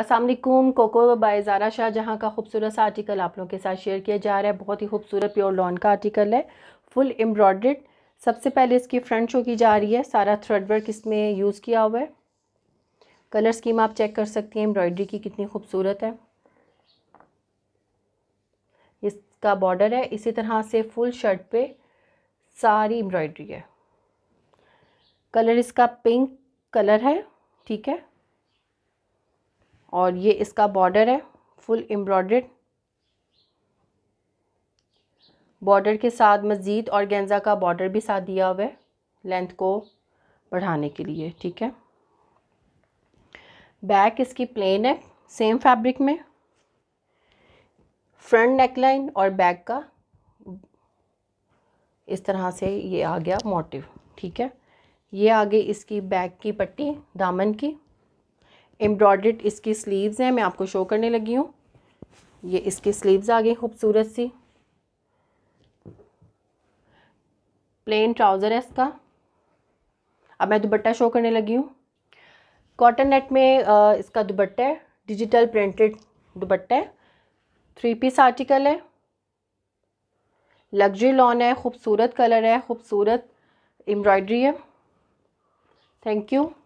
Aslam coco by Zara Shahjahan का खूबसूरत सा आर्टिकल आप लोगों के साथ शेयर किया जा रहा है बहुत ही खूबसूरत प्योर लॉन का आर्टिकल है फुल एम्ब्रॉड्रेड सबसे पहले इसकी फ्रंट शो की जा रही है सारा थ्रेड वर्क इसमें यूज़ किया हुआ है कलर स्कीम आप चेक कर सकती हैं एम्ब्रॉयड्री की कितनी खूबसूरत है इसका बॉर्डर है इसी तरह से फुल शर्ट पर सारी एम्ब्रॉयड्री है कलर इसका पिंक कलर है ठीक है और ये इसका बॉर्डर है फुल एम्ब्रॉयड बॉर्डर के साथ मज़ीद और गेंजा का बॉर्डर भी साथ दिया हुआ है लेंथ को बढ़ाने के लिए ठीक है बैक इसकी प्लेन है सेम फैब्रिक में फ्रंट नेकलाइन और बैक का इस तरह से ये आ गया मोटिव ठीक है ये आ गई इसकी बैक की पट्टी दामन की एम्ब्रॉयड इसकी स्लीव्स हैं मैं आपको शो करने लगी हूँ ये इसकी स्लीव्स आ गई खूबसूरत सी प्लेन ट्राउज़र है इसका अब मैं दुबट्टा शो करने लगी हूँ कॉटन नेट में इसका दुबट्टा है डिजिटल प्रिंटेड दुबट्टा है थ्री पीस आर्टिकल है लग्जरी लॉन है खूबसूरत कलर है खूबसूरत एम्ब्रॉयडरी है थैंक यू